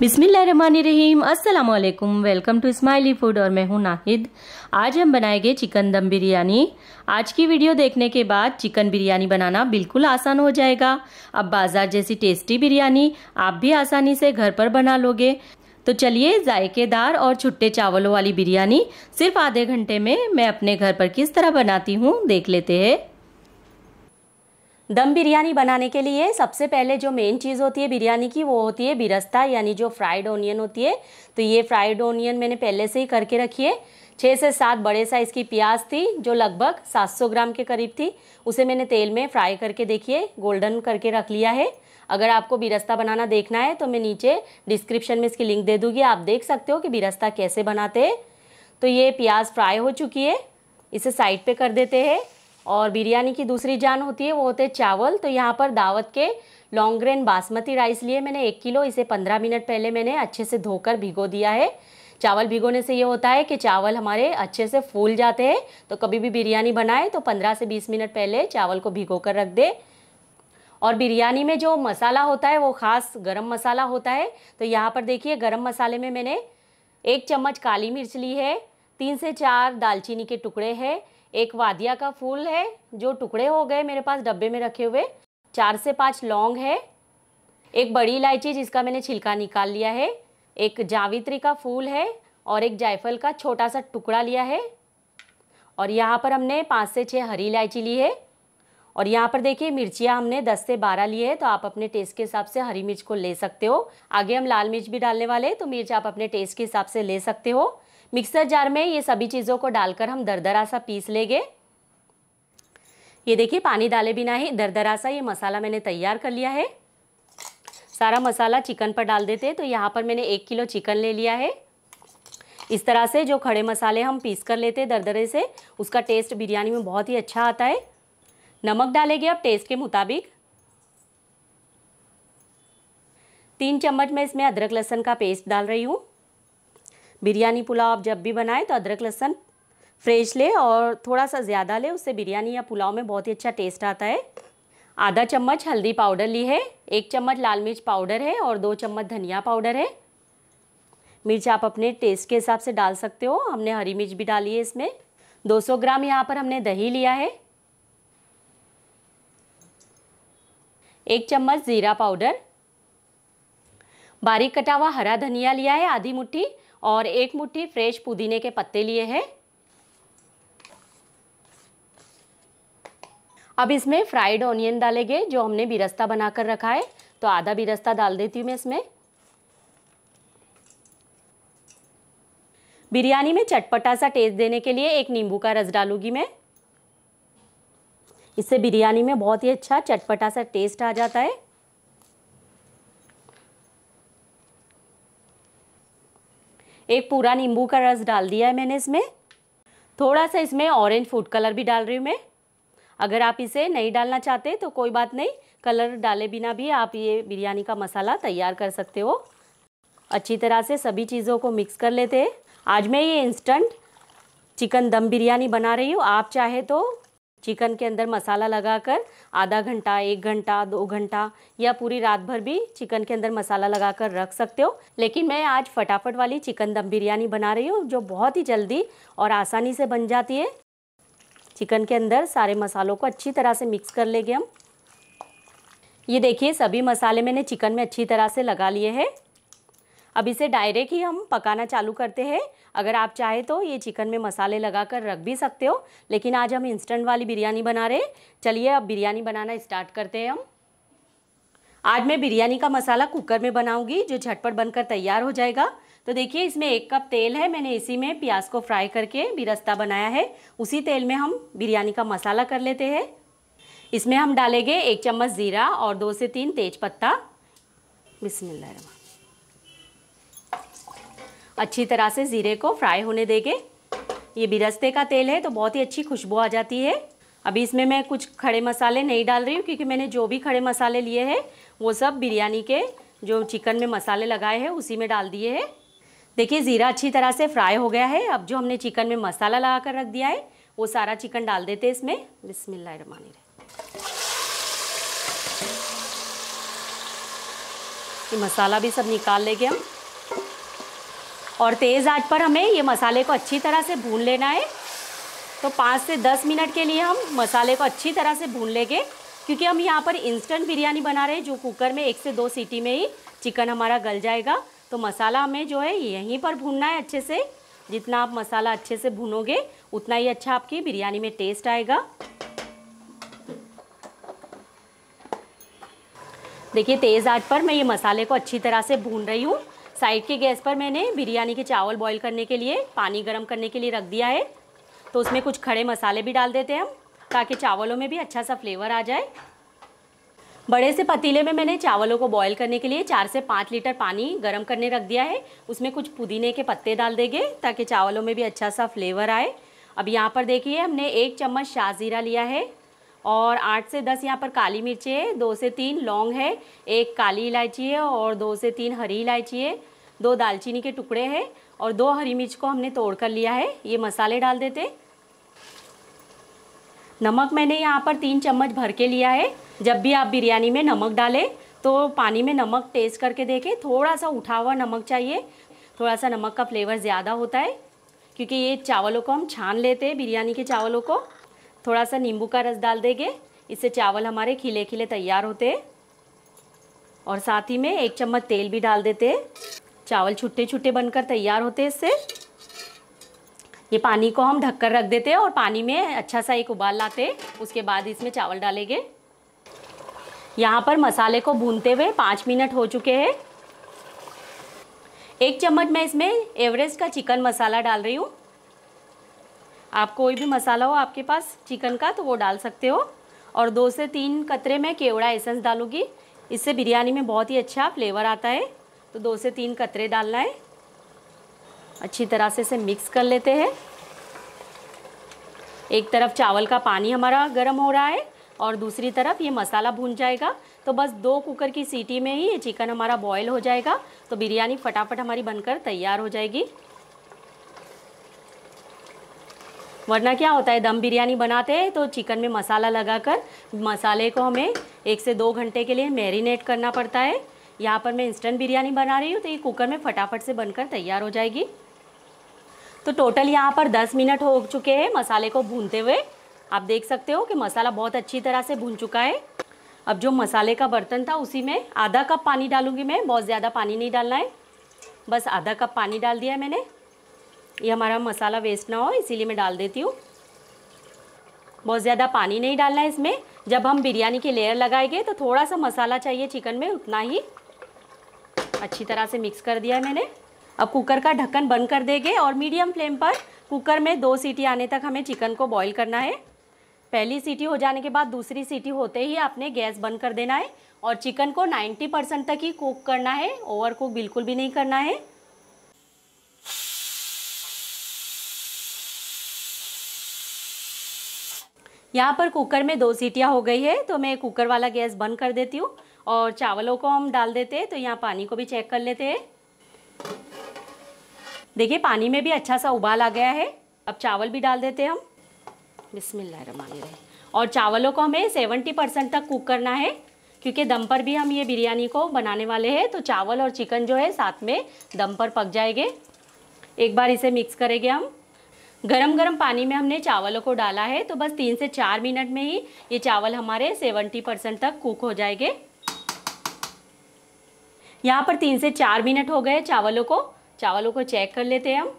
बिस्मिल्लाम अस्सलाम welcome to smiley food और मैं हूं नाहिद आज हम बनाएंगे चिकन दम बिरयानी आज की वीडियो देखने के बाद चिकन बिरयानी बनाना बिल्कुल आसान हो जाएगा अब बाजार जैसी टेस्टी बिरयानी आप भी आसानी से घर पर बना लोगे तो चलिए जायकेदार और छुट्टे चावलों वाली बिरयानी सिर्फ आधे घंटे में मैं अपने घर पर किस तरह बनाती हूँ देख लेते हैं दम बिरयानी बनाने के लिए सबसे पहले जो मेन चीज़ होती है बिरयानी की वो होती है बिरस्ता यानी जो फ्राइड ऑनियन होती है तो ये फ्राइड ऑनियन मैंने पहले से ही करके रखी है छः से सात बड़े साइज़ की प्याज थी जो लगभग 700 ग्राम के करीब थी उसे मैंने तेल में फ्राई करके देखिए गोल्डन करके रख लिया है अगर आपको बिरस्ता बनाना देखना है तो मैं नीचे डिस्क्रिप्शन में इसकी लिंक दे दूँगी आप देख सकते हो कि बिरस्ता कैसे बनाते हैं तो ये प्याज फ्राई हो चुकी है इसे साइड पर कर देते हैं और बिरयानी की दूसरी जान होती है वो होते हैं चावल तो यहाँ पर दावत के लॉन्ग ग्रेन बासमती राइस लिए मैंने एक किलो इसे पंद्रह मिनट पहले मैंने अच्छे से धोकर भिगो दिया है चावल भिगोने से ये होता है कि चावल हमारे अच्छे से फूल जाते हैं तो कभी भी बिरयानी बनाए तो पंद्रह से बीस मिनट पहले चावल को भिगो कर रख दे और बिरयानी में जो मसाला होता है वो ख़ास गर्म मसाला होता है तो यहाँ पर देखिए गर्म मसाले में मैंने एक चम्मच काली मिर्च ली है तीन से चार दालचीनी के टुकड़े हैं एक वादिया का फूल है जो टुकड़े हो गए मेरे पास डब्बे में रखे हुए चार से पाँच लौंग है एक बड़ी इलायची जिसका मैंने छिलका निकाल लिया है एक जावित्री का फूल है और एक जायफल का छोटा सा टुकड़ा लिया है और यहाँ पर हमने पाँच से छः हरी इलायची ली है और यहाँ पर देखिए मिर्चियाँ हमने दस से बारह ली है तो आप अपने टेस्ट के हिसाब से हरी मिर्च को ले सकते हो आगे हम लाल मिर्च भी डालने वाले हैं तो मिर्च आप अपने टेस्ट के हिसाब से ले सकते हो मिक्सर जार में ये सभी चीज़ों को डालकर हम दरदरा सा पीस लेंगे ये देखिए पानी डाले बिना ही दरदरा सा ये मसाला मैंने तैयार कर लिया है सारा मसाला चिकन पर डाल देते हैं तो यहाँ पर मैंने एक किलो चिकन ले लिया है इस तरह से जो खड़े मसाले हम पीस कर लेते हैं दरदरे से उसका टेस्ट बिरयानी में बहुत ही अच्छा आता है नमक डालेंगे आप टेस्ट के मुताबिक तीन चम्मच मैं इसमें अदरक लहसन का पेस्ट डाल रही हूँ बिरयानी पुलाव आप जब भी बनाएं तो अदरक लहसन फ्रेश ले और थोड़ा सा ज़्यादा ले उससे बिरयानी या पुलाव में बहुत ही अच्छा टेस्ट आता है आधा चम्मच हल्दी पाउडर ली है एक चम्मच लाल मिर्च पाउडर है और दो चम्मच धनिया पाउडर है मिर्च आप अपने टेस्ट के हिसाब से डाल सकते हो हमने हरी मिर्च भी डाली है इसमें 200 ग्राम यहाँ पर हमने दही लिया है एक चम्मच ज़ीरा पाउडर बारीक कटा हुआ हरा धनिया लिया है आधी मुट्ठी और एक मुट्ठी फ्रेश पुदीने के पत्ते लिए हैं अब इसमें फ्राइड ऑनियन डालेंगे जो हमने बिरस्ता बनाकर रखा है तो आधा बिरस्ता डाल देती हूँ मैं इसमें बिरयानी में चटपटा सा टेस्ट देने के लिए एक नींबू का रस डालूंगी मैं इससे बिरयानी में बहुत ही अच्छा चटपटा सा टेस्ट आ जाता है एक पूरा नींबू का रस डाल दिया है मैंने इसमें थोड़ा सा इसमें ऑरेंज फूड कलर भी डाल रही हूँ मैं अगर आप इसे नहीं डालना चाहते तो कोई बात नहीं कलर डाले बिना भी आप ये बिरयानी का मसाला तैयार कर सकते हो अच्छी तरह से सभी चीज़ों को मिक्स कर लेते हैं आज मैं ये इंस्टेंट चिकन दम बिरयानी बना रही हूँ आप चाहे तो चिकन के अंदर मसाला लगाकर आधा घंटा एक घंटा दो घंटा या पूरी रात भर भी चिकन के अंदर मसाला लगाकर रख सकते हो लेकिन मैं आज फटाफट वाली चिकन दम बिरयानी बना रही हूँ जो बहुत ही जल्दी और आसानी से बन जाती है चिकन के अंदर सारे मसालों को अच्छी तरह से मिक्स कर लेंगे हम ये देखिए सभी मसाले मैंने चिकन में अच्छी तरह से लगा लिए हैं अब इसे डायरेक्ट ही हम पकाना चालू करते हैं अगर आप चाहे तो ये चिकन में मसाले लगा कर रख भी सकते हो लेकिन आज हम इंस्टेंट वाली बिरयानी बना रहे हैं चलिए अब बिरयानी बनाना स्टार्ट करते हैं हम आज मैं बिरयानी का मसाला कुकर में बनाऊंगी जो झटपट बनकर तैयार हो जाएगा तो देखिए इसमें एक कप तेल है मैंने इसी में प्याज को फ्राई करके बिरस्ता बनाया है उसी तेल में हम बिरयानी का मसाला कर लेते हैं इसमें हम डालेंगे एक चम्मच ज़ीरा और दो से तीन तेज पत्ता बिस्मिल्लाह अच्छी तरह से ज़ीरे को फ्राई होने देंगे ये बिरस्ते का तेल है तो बहुत ही अच्छी खुशबू आ जाती है अभी इसमें मैं कुछ खड़े मसाले नहीं डाल रही हूँ क्योंकि मैंने जो भी खड़े मसाले लिए हैं वो सब बिरयानी के जो चिकन में मसाले लगाए हैं उसी में डाल दिए हैं देखिए ज़ीरा अच्छी तरह से फ्राई हो गया है अब जो हमने चिकन में मसाला लगा कर रख दिया है वो सारा चिकन डाल देते हैं इसमें बिसमिल्ला रमान मसाला भी सब निकाल लेंगे हम और तेज़ आंच पर हमें ये मसाले को अच्छी तरह से भून लेना है तो पाँच से दस मिनट के लिए हम मसाले को अच्छी तरह से भून लेंगे क्योंकि हम यहाँ पर इंस्टेंट बिरयानी बना रहे हैं जो कुकर में एक से दो सीटी में ही चिकन हमारा गल जाएगा तो मसाला हमें जो है यहीं पर भूनना है अच्छे से जितना आप मसाला अच्छे से भूनोगे उतना ही अच्छा आपकी बिरयानी में टेस्ट आएगा देखिए तेज़ आंच पर मैं ये मसाले को अच्छी तरह से भून रही हूँ साइड के गैस पर मैंने बिरयानी के चावल बॉईल करने के लिए पानी गर्म करने के लिए रख दिया है तो उसमें कुछ खड़े मसाले भी डाल देते हैं हम ताकि चावलों में भी अच्छा सा फ्लेवर आ जाए बड़े से पतीले में मैंने चावलों को बॉईल करने के लिए चार से पाँच लीटर पानी गर्म करने रख दिया है उसमें कुछ पुदीने के पत्ते डाल देंगे ताकि चावलों में भी अच्छा सा फ्लेवर आए अब यहाँ पर देखिए हमने एक चम्मच शाहजीरा लिया है और आठ से दस यहाँ पर काली मिर्ची है दो से तीन लौंग है एक काली इलायची है और दो से तीन हरी इलायची है दो दालचीनी के टुकड़े हैं और दो हरी मिर्च को हमने तोड़ कर लिया है ये मसाले डाल देते नमक मैंने यहाँ पर तीन चम्मच भर के लिया है जब भी आप बिरयानी में नमक डालें तो पानी में नमक टेस्ट करके देखें थोड़ा सा उठा हुआ नमक चाहिए थोड़ा सा नमक का फ्लेवर ज़्यादा होता है क्योंकि ये चावलों को हम छान लेते हैं बिरयानी के चावलों को थोड़ा सा नींबू का रस डाल देंगे इससे चावल हमारे खिले खिले तैयार होते हैं और साथ ही में एक चम्मच तेल भी डाल देते हैं चावल छुट्टे छुट्टे बनकर तैयार होते हैं इससे ये पानी को हम ढककर रख देते हैं और पानी में अच्छा सा एक उबाल लाते उसके बाद इसमें चावल डालेंगे यहाँ पर मसाले को भूनते हुए पाँच मिनट हो चुके हैं एक चम्मच मैं इसमें एवरेस्ट का चिकन मसाला डाल रही हूँ आप कोई भी मसाला हो आपके पास चिकन का तो वो डाल सकते हो और दो से तीन कतरे में केवड़ा एसेंस डालूँगी इससे बिरयानी में बहुत ही अच्छा फ्लेवर आता है तो दो से तीन कतरे डालना है अच्छी तरह से इसे मिक्स कर लेते हैं एक तरफ चावल का पानी हमारा गर्म हो रहा है और दूसरी तरफ ये मसाला भून जाएगा तो बस दो कुकर की सीटी में ही ये चिकन हमारा बॉयल हो जाएगा तो बिरयानी फटाफट हमारी बनकर तैयार हो जाएगी वरना क्या होता है दम बिरयानी बनाते हैं तो चिकन में मसाला लगाकर मसाले को हमें एक से दो घंटे के लिए मैरिनेट करना पड़ता है यहाँ पर मैं इंस्टेंट बिरयानी बना रही हूँ तो ये कुकर में फटाफट से बनकर तैयार हो जाएगी तो टोटल यहाँ पर 10 मिनट हो चुके हैं मसाले को भूनते हुए आप देख सकते हो कि मसाला बहुत अच्छी तरह से भून चुका है अब जो मसाले का बर्तन था उसी में आधा कप पानी डालूंगी मैं बहुत ज़्यादा पानी नहीं डालना है बस आधा कप पानी डाल दिया है मैंने ये हमारा मसाला वेस्ट ना हो इसीलिए मैं डाल देती हूँ बहुत ज़्यादा पानी नहीं डालना है इसमें जब हम बिरयानी की लेयर लगाएंगे तो थोड़ा सा मसाला चाहिए चिकन में उतना ही अच्छी तरह से मिक्स कर दिया है मैंने अब कुकर का ढक्कन बंद कर देंगे और मीडियम फ्लेम पर कुकर में दो सीटी आने तक हमें चिकन को बॉईल करना है पहली सीटी हो जाने के बाद दूसरी सीटी होते ही आपने गैस बंद कर देना है और चिकन को 90 परसेंट तक ही कुक करना है ओवर कुक बिल्कुल भी नहीं करना है यहाँ पर कुकर में दो सीटियाँ हो गई है तो मैं कुकर वाला गैस बंद कर देती हूँ और चावलों को हम डाल देते तो यहाँ पानी को भी चेक कर लेते हैं देखिए पानी में भी अच्छा सा उबाल आ गया है अब चावल भी डाल देते हम बिस्मिल्लाह और चावलों को हमें सेवेंटी परसेंट तक कुक करना है क्योंकि दम पर भी हम ये बिरयानी को बनाने वाले हैं तो चावल और चिकन जो है साथ में दम पर पक जाएंगे एक बार इसे मिक्स करेंगे हम गरम गरम पानी में हमने चावलों को डाला है तो बस तीन से चार मिनट में ही ये चावल हमारे सेवेंटी परसेंट तक कुक हो जाएंगे यहाँ पर तीन से चार मिनट हो गए चावलों को चावलों को चेक कर लेते हैं हम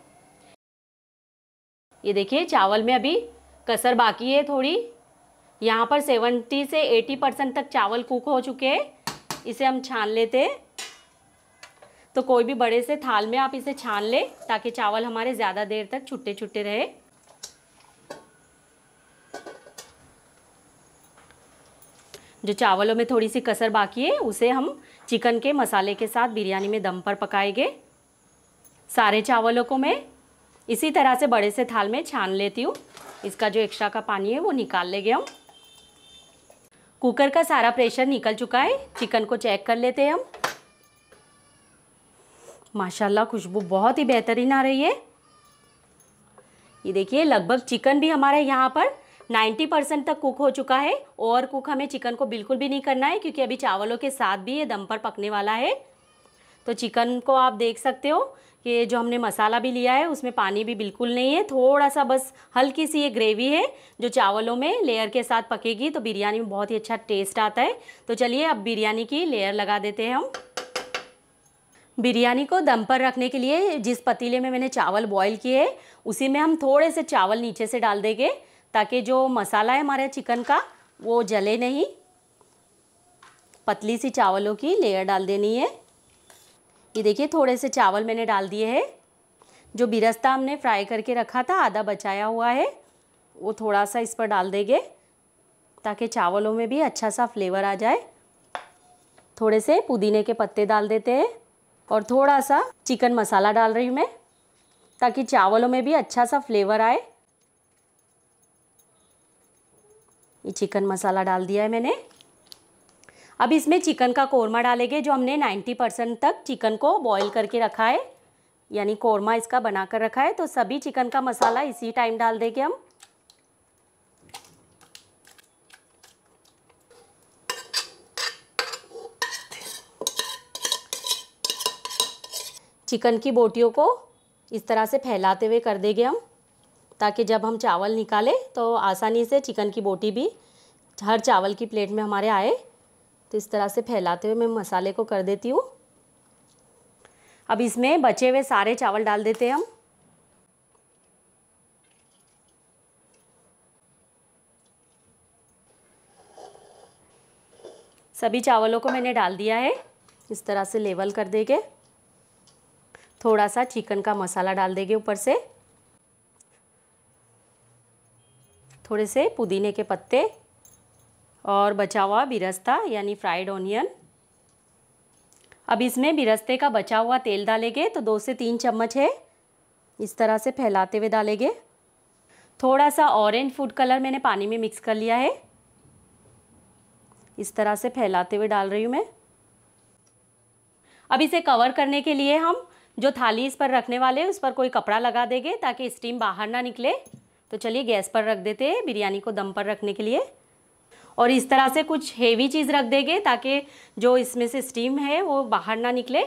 ये देखिए चावल में अभी कसर बाकी है थोड़ी यहाँ पर सेवेंटी से एटी परसेंट तक चावल कुक हो चुके हैं इसे हम छान लेते हैं तो कोई भी बड़े से थाल में आप इसे छान लें ताकि चावल हमारे ज़्यादा देर तक छुट्टे छुट्टे रहे जो चावलों में थोड़ी सी कसर बाकी है उसे हम चिकन के मसाले के साथ बिरयानी में दम पर पकाएंगे सारे चावलों को मैं इसी तरह से बड़े से थाल में छान लेती हूँ इसका जो एक्स्ट्रा का पानी है वो निकाल लेंगे हम कुकर का सारा प्रेशर निकल चुका है चिकन को चेक कर लेते हैं हम माशाल्लाह खुशबू बहुत ही बेहतरीन आ रही है ये देखिए लगभग चिकन भी हमारे यहाँ पर 90 परसेंट तक कुक हो चुका है और कुक हमें चिकन को बिल्कुल भी नहीं करना है क्योंकि अभी चावलों के साथ भी ये दम पर पकने वाला है तो चिकन को आप देख सकते हो कि जो हमने मसाला भी लिया है उसमें पानी भी बिल्कुल नहीं है थोड़ा सा बस हल्की सी ये ग्रेवी है जो चावलों में लेयर के साथ पकेगी तो बिरयानी में बहुत ही अच्छा टेस्ट आता है तो चलिए अब बिरयानी की लेयर लगा देते हैं हम बिरयानी को दम पर रखने के लिए जिस पतीले में मैंने चावल बॉईल किए उसी में हम थोड़े से चावल नीचे से डाल देंगे ताकि जो मसाला है हमारे चिकन का वो जले नहीं पतली सी चावलों की लेयर डाल देनी है ये देखिए थोड़े से चावल मैंने डाल दिए हैं जो बिरस्ता हमने फ्राई करके रखा था आधा बचाया हुआ है वो थोड़ा सा इस पर डाल देंगे ताकि चावलों में भी अच्छा सा फ्लेवर आ जाए थोड़े से पुदीने के पत्ते डाल देते हैं और थोड़ा सा चिकन मसाला डाल रही हूँ मैं ताकि चावलों में भी अच्छा सा फ्लेवर आए ये चिकन मसाला डाल दिया है मैंने अब इसमें चिकन का कोरमा डालेंगे जो हमने 90 परसेंट तक चिकन को बॉईल करके रखा है यानी कोरमा इसका बना कर रखा है तो सभी चिकन का मसाला इसी टाइम डाल देंगे हम चिकन की बोटियों को इस तरह से फैलाते हुए कर देंगे हम ताकि जब हम चावल निकालें तो आसानी से चिकन की बोटी भी हर चावल की प्लेट में हमारे आए तो इस तरह से फैलाते हुए मैं मसाले को कर देती हूँ अब इसमें बचे हुए सारे चावल डाल देते हैं हम सभी चावलों को मैंने डाल दिया है इस तरह से लेवल कर देंगे थोड़ा सा चिकन का मसाला डाल देंगे ऊपर से थोड़े से पुदीने के पत्ते और बचा हुआ बिरस्ता यानी फ्राइड ऑनियन अब इसमें बिरस्ते का बचा हुआ तेल डालेंगे तो दो से तीन चम्मच है इस तरह से फैलाते हुए डालेंगे थोड़ा सा ऑरेंज फूड कलर मैंने पानी में मिक्स कर लिया है इस तरह से फैलाते हुए डाल रही हूँ मैं अब इसे कवर करने के लिए हम जो थाली इस पर रखने वाले हैं उस पर कोई कपड़ा लगा देंगे ताकि स्टीम बाहर ना निकले तो चलिए गैस पर रख देते हैं बिरयानी को दम पर रखने के लिए और इस तरह से कुछ हेवी चीज़ रख देंगे ताकि जो इसमें से स्टीम है वो बाहर ना निकले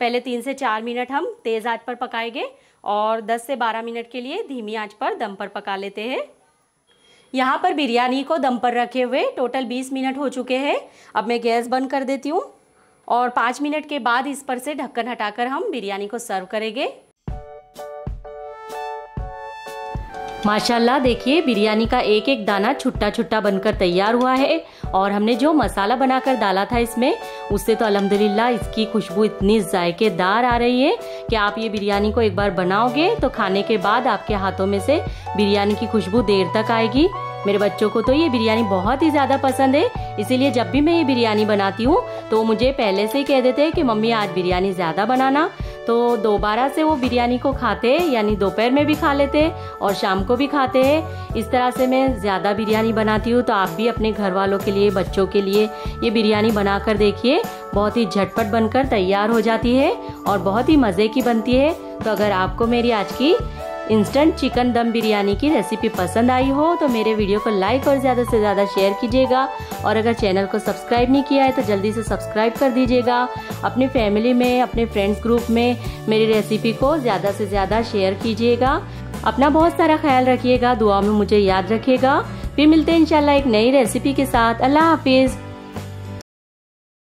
पहले तीन से चार मिनट हम तेज़ आंच पर पकाएंगे और दस से बारह मिनट के लिए धीमी आंच पर दम पर पका लेते हैं यहाँ पर बिरयानी को दम पर रखे हुए टोटल 20 मिनट हो चुके हैं अब मैं गैस बंद कर देती हूँ और पाँच मिनट के बाद इस पर से ढक्कन हटाकर हम बिरयानी को सर्व करेंगे माशाल्लाह देखिए बिरयानी का एक एक दाना छुट्टा छुट्टा बनकर तैयार हुआ है और हमने जो मसाला बनाकर डाला था इसमें उससे तो अलहमदिल्ला इसकी खुशबू इतनी जायकेदार आ रही है कि आप ये बिरयानी को एक बार बनाओगे तो खाने के बाद आपके हाथों में से बिरयानी की खुशबू देर तक आएगी मेरे बच्चों को तो ये बिरयानी बहुत ही ज़्यादा पसंद है इसीलिए जब भी मैं ये बिरयानी बनाती हूँ तो मुझे पहले से ही कह देते हैं कि मम्मी आज बिरयानी ज़्यादा बनाना तो दोबारा से वो बिरयानी को खाते हैं यानी दोपहर में भी खा लेते हैं और शाम को भी खाते हैं इस तरह से मैं ज़्यादा बिरयानी बनाती हूँ तो आप भी अपने घर वालों के लिए बच्चों के लिए ये बिरयानी बना कर देखिए बहुत ही झटपट बनकर तैयार हो जाती है और बहुत ही मज़े की बनती है तो अगर आपको मेरी आज की इंस्टेंट चिकन दम बिरयानी की रेसिपी पसंद आई हो तो मेरे वीडियो को लाइक और ज़्यादा से ज़्यादा शेयर कीजिएगा और अगर चैनल को सब्सक्राइब नहीं किया है तो जल्दी से सब्सक्राइब कर दीजिएगा अपनी फैमिली में अपने फ्रेंड्स ग्रुप में मेरी रेसिपी को ज़्यादा से ज़्यादा शेयर कीजिएगा अपना बहुत सारा ख्याल रखिएगा दुआ में मुझे याद रखिएगा फिर मिलते हैं इंशाल्लाह एक नई रेसिपी के साथ अल्लाह हाफिज़